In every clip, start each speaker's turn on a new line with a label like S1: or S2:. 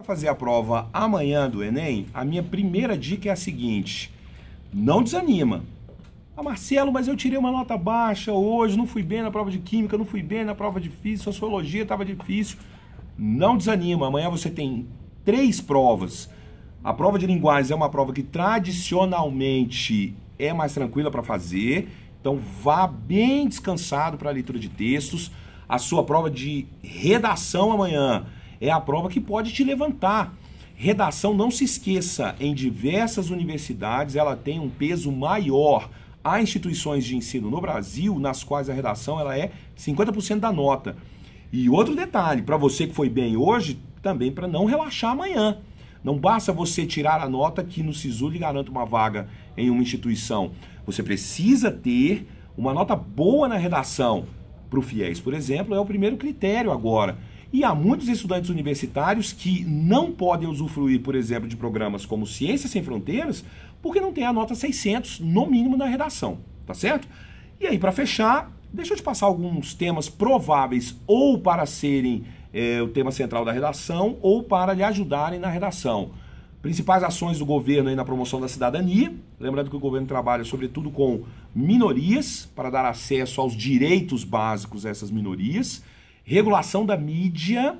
S1: Para fazer a prova amanhã do Enem, a minha primeira dica é a seguinte: não desanima. Ah, Marcelo, mas eu tirei uma nota baixa hoje, não fui bem na prova de química, não fui bem na prova difícil, sociologia estava difícil. Não desanima, amanhã você tem três provas. A prova de linguagens é uma prova que tradicionalmente é mais tranquila para fazer, então vá bem descansado para a leitura de textos. A sua prova de redação amanhã é a prova que pode te levantar. Redação, não se esqueça, em diversas universidades ela tem um peso maior. Há instituições de ensino no Brasil nas quais a redação ela é 50% da nota. E outro detalhe, para você que foi bem hoje, também para não relaxar amanhã. Não basta você tirar a nota que no SISU lhe garanta uma vaga em uma instituição. Você precisa ter uma nota boa na redação. Para o FIES, por exemplo, é o primeiro critério agora. E há muitos estudantes universitários que não podem usufruir, por exemplo, de programas como Ciências Sem Fronteiras, porque não tem a nota 600, no mínimo, na redação, tá certo? E aí, para fechar, deixa eu te passar alguns temas prováveis ou para serem é, o tema central da redação ou para lhe ajudarem na redação. Principais ações do governo aí na promoção da cidadania. Lembrando que o governo trabalha sobretudo com minorias, para dar acesso aos direitos básicos a essas minorias regulação da mídia,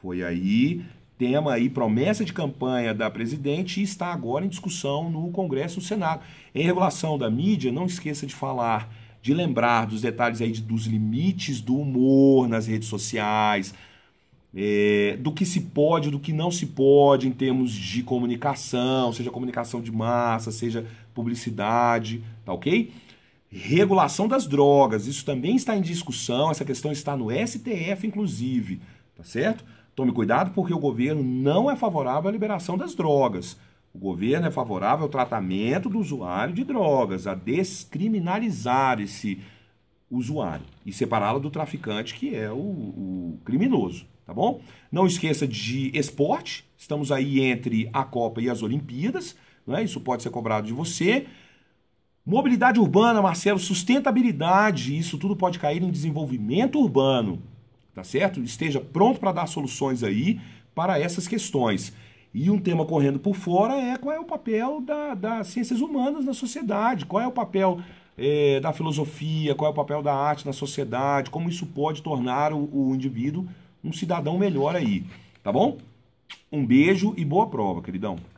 S1: foi aí tema aí, promessa de campanha da presidente, e está agora em discussão no Congresso e no Senado. Em regulação da mídia, não esqueça de falar, de lembrar dos detalhes aí de, dos limites do humor nas redes sociais, é, do que se pode, do que não se pode em termos de comunicação, seja comunicação de massa, seja publicidade, tá ok? Regulação das drogas, isso também está em discussão, essa questão está no STF, inclusive, tá certo? Tome cuidado porque o governo não é favorável à liberação das drogas. O governo é favorável ao tratamento do usuário de drogas, a descriminalizar esse usuário e separá-lo do traficante, que é o, o, criminoso, tá bom? Não esqueça de esporte, estamos aí entre a Copa e as Olimpíadas, é? isso pode ser cobrado de você. Mobilidade urbana, Marcelo, sustentabilidade, isso tudo pode cair em desenvolvimento urbano, tá certo? Esteja pronto para dar soluções aí para essas questões. E um tema correndo por fora é qual é o papel da, das ciências humanas na sociedade, qual é o papel é, da filosofia, qual é o papel da arte na sociedade, como isso pode tornar o, o indivíduo um cidadão melhor aí, tá bom? Um beijo e boa prova, queridão.